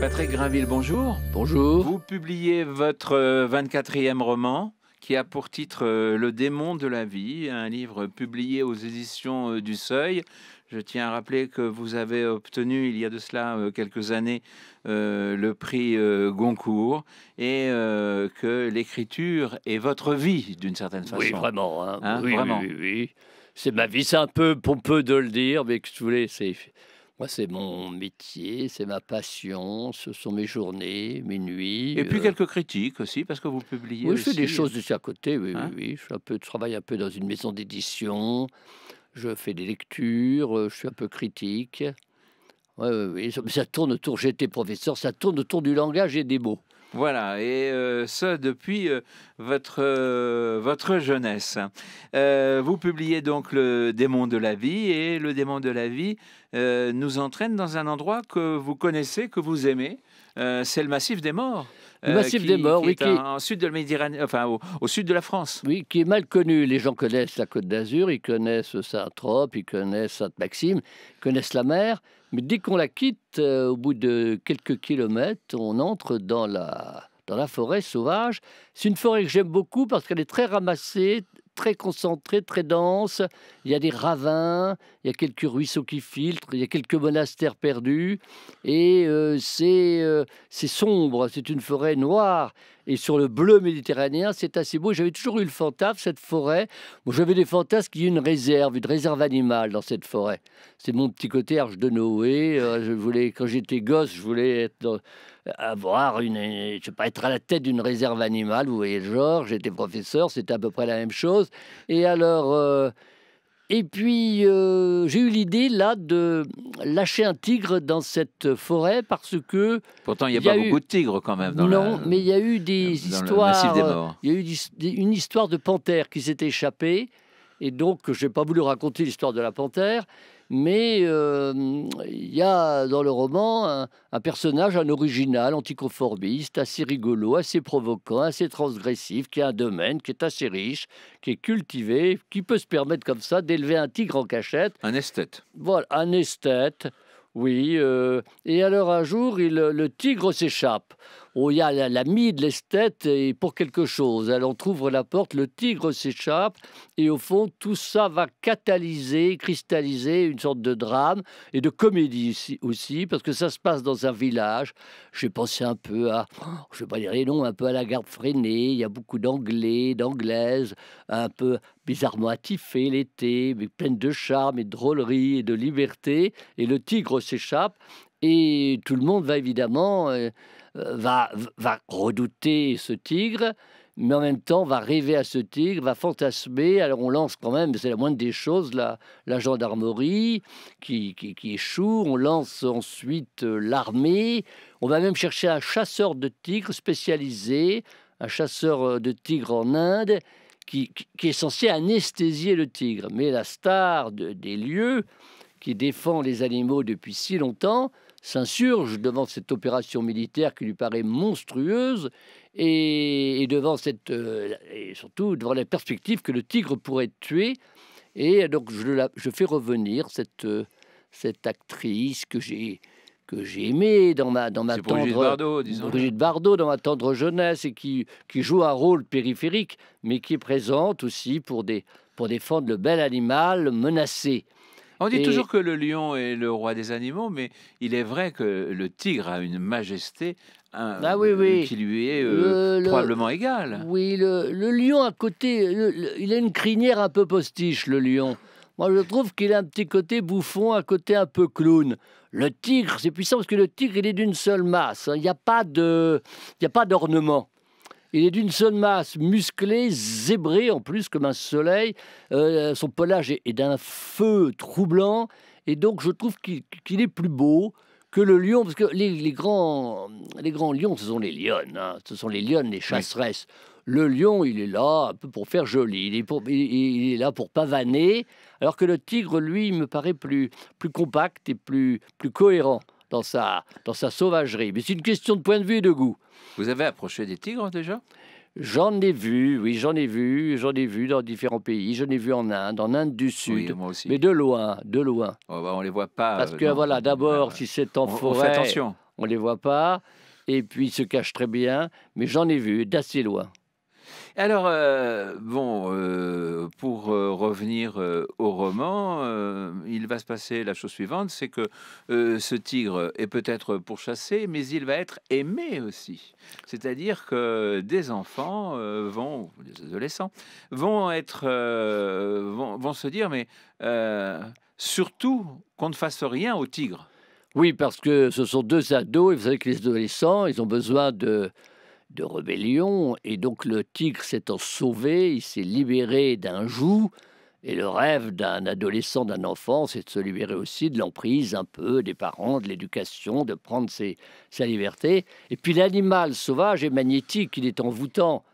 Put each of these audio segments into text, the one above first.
Patrick Grinville, bonjour. Bonjour. Vous publiez votre 24e euh, roman qui a pour titre euh, Le démon de la vie, un livre publié aux éditions euh, du Seuil. Je tiens à rappeler que vous avez obtenu, il y a de cela quelques années, le prix Goncourt et que l'écriture est votre vie d'une certaine façon. Oui, vraiment. Hein. Hein, oui, vraiment. Oui, oui, C'est ma vie, c'est un peu pompeux de le dire, mais que je voulais, c'est moi, c'est mon métier, c'est ma passion, ce sont mes journées, mes nuits. Et puis euh quelques critiques aussi, parce que vous publiez. Oui, je fais des euh choses de à côté, oui, oui, hein oui. Je, suis un peu, je travaille un peu dans une maison d'édition, je fais des lectures, euh, je suis un peu critique. Oui, oui, oui. Ça tourne autour, j'étais professeur, ça tourne autour du langage et des mots. Voilà, et ça euh, depuis euh, votre, euh, votre jeunesse. vous publiez donc Le démon de la vie, et Le démon de la vie nous entraîne dans un endroit que vous connaissez, que vous aimez, euh, c'est le massif des morts. Le euh, massif des morts, oui, sud de la au, sud de la France. Oui, qui est mal connu. Les gens connaissent la Côte d'Azur, ils connaissent Saint-Trope, ils connaissent Sainte-Maxime, connaissent la mer. Mais dès qu'on la quitte, euh, au bout de quelques kilomètres, on entre dans la dans la forêt sauvage. C'est une forêt que j'aime beaucoup parce qu'elle est très ramassée, très concentré, très dense. Il y a des ravins, il y a quelques ruisseaux qui filtrent, il y a quelques monastères perdus. Et euh, c'est euh, c'est sombre, c'est une forêt noire. Et sur le bleu méditerranéen, c'est assez beau. J'avais toujours eu le fantasme, cette forêt. J'avais des fantasmes qu'il y ait une réserve, une réserve animale dans cette forêt. C'est mon petit côté Arche de Noé. Euh, je voulais, quand j'étais gosse, je voulais être avoir une, je sais pas, être à la tête d'une réserve animale. Vous voyez le genre, j'étais professeur, c'était à peu près la même chose. Et alors... Euh, et puis, euh, j'ai eu l'idée, là, de lâcher un tigre dans cette forêt parce que... Pourtant, il n'y a, a, pas beaucoup de tigres, quand même. Dans non, mais il y a eu des histoires... Euh, il y a eu une histoire de panthère qui s'est échappée. Et donc, je n'ai pas voulu raconter l'histoire de la panthère mais euh, il y a dans le roman un, personnage, un original, anticonformiste, assez rigolo, assez provocant, assez transgressif, qui a un domaine, qui est assez riche, qui est cultivé, qui peut se permettre comme ça d'élever un tigre en cachette. Un esthète. Voilà, un esthète, oui. Euh, et alors un jour, le tigre s'échappe il y a la, de l'esthète, et pour quelque chose. Elle entrouvre la porte, le tigre s'échappe, et au fond, tout ça va catalyser, cristalliser une sorte de drame et de comédie aussi, parce que ça se passe dans un village. J'ai pensé un peu à, oh, je vais pas dire les un peu à la garde freinée. Il y a beaucoup d'anglais, d'anglaises, un peu bizarrement attifées l'été, mais pleine de charme et de drôlerie et de liberté. Et le tigre s'échappe, et tout le monde va évidemment euh, euh, va, redouter ce tigre, mais en même temps va rêver à ce tigre, va fantasmer. Alors on lance quand même, c'est la moindre des choses, la, gendarmerie qui, échoue. On lance ensuite euh, l'armée. On va même chercher un chasseur de tigres spécialisé, un chasseur de tigres en Inde, qui, est censé anesthésier le tigre. Mais la star des lieux, qui défend les animaux depuis si longtemps, s'insurge devant cette opération militaire qui lui paraît monstrueuse et, devant cette euh, et surtout devant la perspective que le tigre pourrait tuer. Et donc je, fais revenir cette, euh, cette actrice que j'ai que j'ai dans ma dans ma tendre Brigitte dans ma tendre jeunesse et qui qui joue un rôle périphérique mais qui est présente aussi pour des pour défendre le bel animal menacé on dit toujours que le lion est le roi des animaux, mais il est vrai que le tigre a une majesté ah qui lui est euh, probablement égale. Oui, le, lion à côté, il a une crinière un peu postiche, le lion. Moi, je trouve qu'il a un petit côté bouffon, un côté un peu clown. Le tigre, c'est puissant parce que le tigre, il est d'une seule masse. Hein. Il n'y a pas de, a pas d'ornement. Il est d'une seule masse, musclé, zébré en plus comme un soleil. Euh, son pelage est, d'un feu troublant. Et donc je trouve qu'il est plus beau que le lion, parce que les, grands, les grands lions, ce sont les lionnes. Hein. ce sont les lionnes, les chasseresses. Le lion, il est là pour faire joli. Il est, là pour pavaner. Alors que le tigre, lui, me paraît plus, compact et plus cohérent dans sa, dans sa sauvagerie. Mais c'est une question de point de vue et de goût. Vous avez approché des tigres déjà J'en ai vu, oui, j'en ai vu, j'en ai vu dans différents pays. J'en ai vu en Inde, en Inde du Sud, mais de loin, de loin. Oh, bah, on les voit pas. Parce euh, que voilà, d'abord, si c'est en forêt, on, attention. on les voit pas, et puis ils se cachent très bien. Mais j'en ai vu, d'assez loin. Alors, euh, bon, euh, pour euh, revenir au roman, il va se passer la chose suivante, c'est que ce tigre est peut-être pourchassé, mais il va être aimé aussi. C'est-à-dire que des enfants vont, des adolescents, vont être, vont, vont, se dire, mais surtout qu'on ne fasse rien au tigre. Oui, parce que ce sont deux ados, et vous savez que les adolescents, ils ont besoin de de rébellion, et donc le tigre s'étant sauvé, il s'est libéré d'un joug, et le rêve d'un adolescent, d'un enfant, c'est de se libérer aussi de l'emprise un peu des parents, de l'éducation, de prendre sa liberté. Et puis l'animal sauvage et magnétique, il est envoûtant,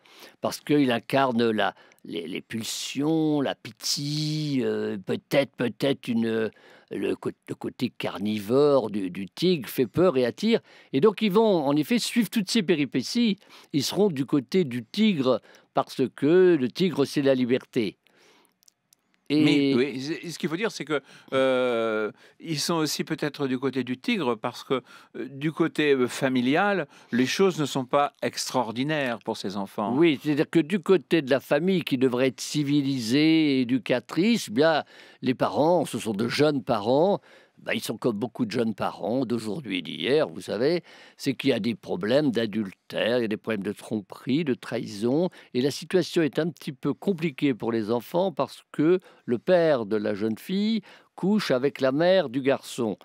parce qu'il incarne la, les, pulsions, la pitié, euh, peut-être, peut-être une le, côté carnivore du, tigre fait peur et attire. Et donc ils vont en effet suivre toutes ces péripéties. Ils seront du côté du tigre parce que le tigre, c'est la liberté. Mais ce qu'il faut dire, c'est que euh, ils sont aussi peut-être du côté du tigre parce que euh, du côté euh, familial, les choses ne sont pas extraordinaires pour ces enfants. Oui, c'est-à-dire que du côté de la famille qui devrait être civilisée éducatrice, bien les parents, ce sont de jeunes parents, bah, ils sont comme beaucoup de jeunes parents d'aujourd'hui et d'hier, vous savez, c'est qu'il y a des problèmes d'adultère, il y a des problèmes de tromperie, de trahison, et la situation est un petit peu compliquée pour les enfants parce que le père de la jeune fille couche avec la mère du garçon.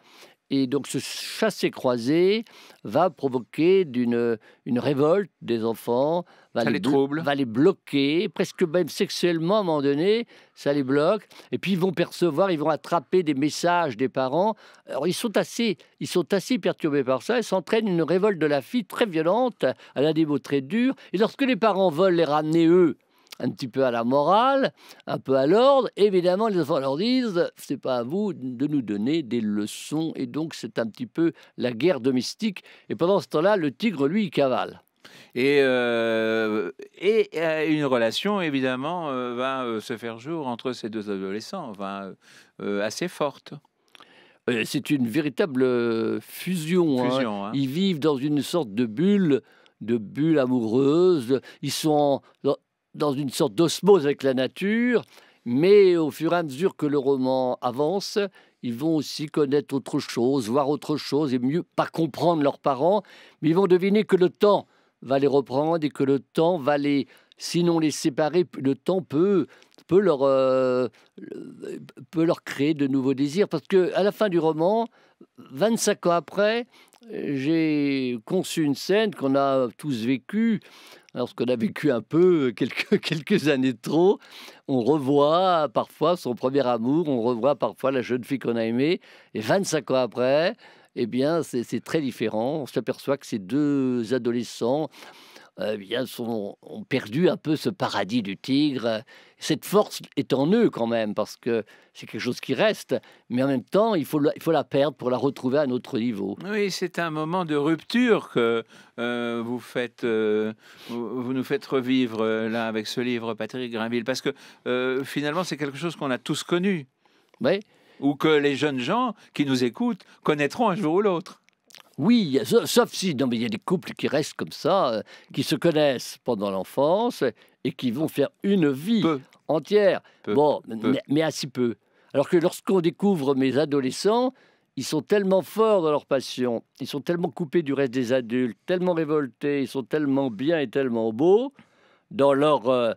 Et donc ce chasser-croisé va provoquer une, une révolte des enfants, va les, va les bloquer, presque même sexuellement à un moment donné, ça les bloque. Et puis ils vont percevoir, ils vont attraper des messages des parents. Alors ils sont assez, ils sont assez perturbés par ça. Ils s'entraînent une révolte de la fille très violente, à la démo très dure. Et lorsque les parents veulent les ramener eux un petit peu à la morale, un peu à l'ordre. Évidemment, les enfants leur disent c'est pas à vous de nous donner des leçons. Et donc, c'est un petit peu la guerre domestique. Et pendant ce temps-là, le tigre, lui, cavale. Et, euh, et euh, une relation, évidemment, euh, va se faire jour entre ces deux adolescents, va, assez forte. C'est une véritable fusion. Hein. Hein. Ils vivent dans une sorte de bulle de bulle amoureuse. Ils sont dans une sorte d'osmose avec la nature, mais au fur et à mesure que le roman avance, ils vont aussi connaître autre chose, voir autre chose et mieux pas comprendre leurs parents, mais ils vont deviner que le temps va les reprendre et que le temps va les, sinon les séparer, le temps peut, peut, leur, euh, peut leur créer de nouveaux désirs. Parce que à la fin du roman, 25 ans après, j'ai conçu une scène qu'on a tous vécue lorsqu'on a vécu un peu euh, quelques, quelques années trop, on revoit parfois son premier amour, on revoit parfois la jeune fille qu'on a aimée, et 25 ans après, eh bien, c'est très différent. On s'aperçoit que ces deux adolescents eh bien, ont perdu un peu ce paradis du tigre. Cette force est en eux quand même, parce que c'est quelque chose qui reste, mais en même temps, il faut, il faut la perdre pour la retrouver à un autre niveau. Oui, c'est un moment de rupture que euh, vous, faites, euh, vous, nous faites revivre euh, là avec ce livre, Patrick Grinville, parce que finalement, c'est quelque chose qu'on a tous connu. Ou que les jeunes gens qui nous écoutent connaîtront un jour ou l'autre. Oui, sauf si, non, il y a des couples qui restent comme ça, euh, qui se connaissent pendant l'enfance et qui vont faire une vie entière. Bon, Mais, à assez peu. Alors que lorsqu'on découvre mes adolescents, ils sont tellement forts dans leur passion, ils sont tellement coupés du reste des adultes, tellement révoltés, ils sont tellement bien et tellement beaux dans leur, euh,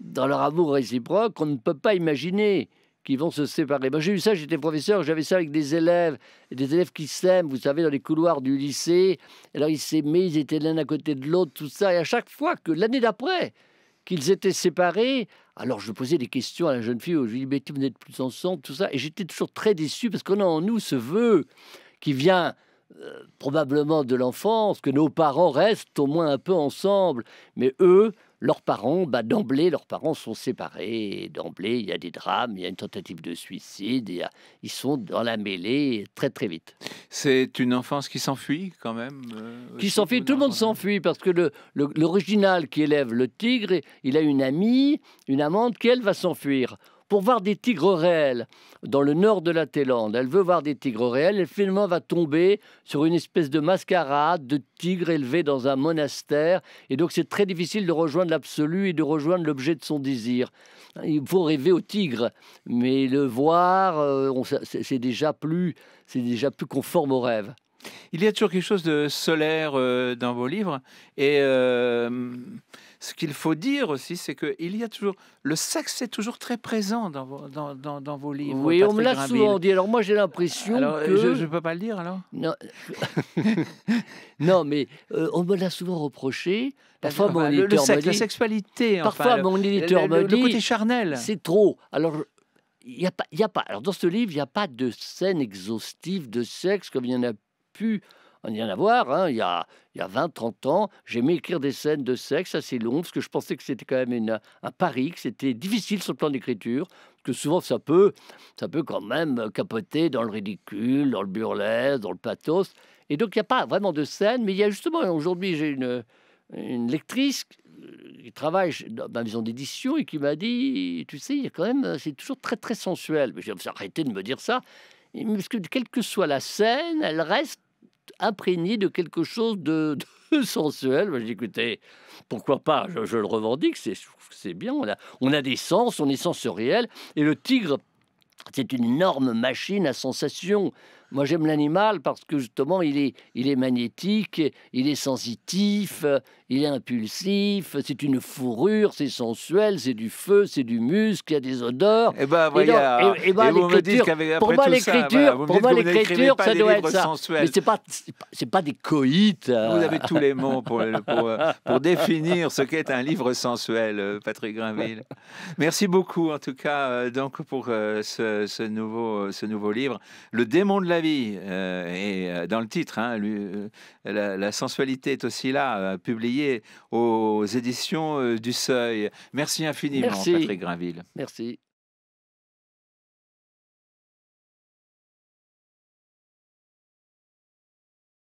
dans leur amour réciproque on ne peut pas imaginer qui vont se séparer. Moi, j'ai eu ça, j'étais professeur, j'avais ça avec des élèves, des élèves qui s'aiment, vous savez, dans les couloirs du lycée. Alors, ils s'aimaient, ils étaient l'un à côté de l'autre, tout ça. Et à chaque fois que l'année d'après, qu'ils étaient séparés, alors je posais des questions à la jeune fille, je lui disais, mais vous n'êtes plus ensemble, tout ça. Et j'étais toujours très déçu parce qu'on a en nous ce vœu qui vient euh, probablement de l'enfance, que nos parents restent au moins un peu ensemble. Mais eux, leurs parents, bah, d'emblée, leurs parents sont séparés. D'emblée, il y a des drames, il y a une tentative de suicide, ils sont dans la mêlée très très vite. C'est une enfance qui s'enfuit quand même euh, Qui s'enfuit, tout le monde s'enfuit, parce que l'original qui élève le tigre, il a une amie, une amante qu'elle va s'enfuir pour voir des tigres réels dans le nord de la Thaïlande. Elle veut voir des tigres réels et finalement va tomber sur une espèce de mascarade de tigres élevé dans un monastère. Et donc c'est très difficile de rejoindre l'absolu et de rejoindre l'objet de son désir. Il faut rêver au tigre, mais le voir, euh, c'est déjà plus, c'est déjà plus conforme au rêve. Il y a toujours quelque chose de solaire euh, dans vos livres et euh, ce qu'il faut dire aussi, c'est il y a toujours. Le sexe est toujours très présent dans vos, dans, dans, vos livres. Oui, on me l'a souvent dit. Alors moi, j'ai l'impression que. Je ne peux pas le dire alors Non, non mais euh, on me l'a souvent reproché. Parfois, mon la sexualité. Parfois, mon éditeur me dit. Le côté charnel. C'est trop. Alors, il n'y a, y a pas. Alors, dans ce livre, il n'y a pas de scène exhaustive de sexe comme il y en a pu on y en a voir, hein, il, y a, il y a 20, 30 ans, j'aimais écrire des scènes de sexe assez longues, parce que je pensais que c'était quand même une, un pari, que c'était difficile sur le plan d'écriture, que souvent ça peut, ça peut quand même capoter dans le ridicule, dans le burlesque, dans le pathos. Et donc, il n'y a pas vraiment de scène, mais il y a justement, aujourd'hui, j'ai une, une lectrice euh, qui travaille dans ma maison d'édition et qui m'a dit, tu sais, il quand même, c'est toujours très, très sensuel. Mais j'ai arrêté de me dire ça. parce que quelle que soit la scène, elle reste imprégné de quelque chose de, sensuel. J'ai écoutez, pourquoi pas je, le revendique, c'est bien. On a, des sens, on est sensoriel. Et le tigre, c'est une énorme machine à sensations. Moi, j'aime l'animal parce que justement, il est, il est magnétique, il est sensitif, euh, il est impulsif, c'est une fourrure, c'est sensuel, c'est du feu, c'est du muscle, il y a des odeurs. Eh ben, et ben, voilà. Et, pour moi, l'écriture, pour moi, l'écriture, ça doit être ça. Mais c'est pas, pas des coïts. Euh. Vous avez tous les mots pour, pour, euh, pour définir ce qu'est un livre sensuel, Patrick Grinville. Merci beaucoup, en tout cas, donc pour ce, ce nouveau, ce nouveau livre, Le démon de la vie, euh, et euh, dans le titre, hein, euh, la, sensualité est aussi là, publiée aux éditions du Seuil. Merci infiniment, Merci. Patrick Grinville. Merci.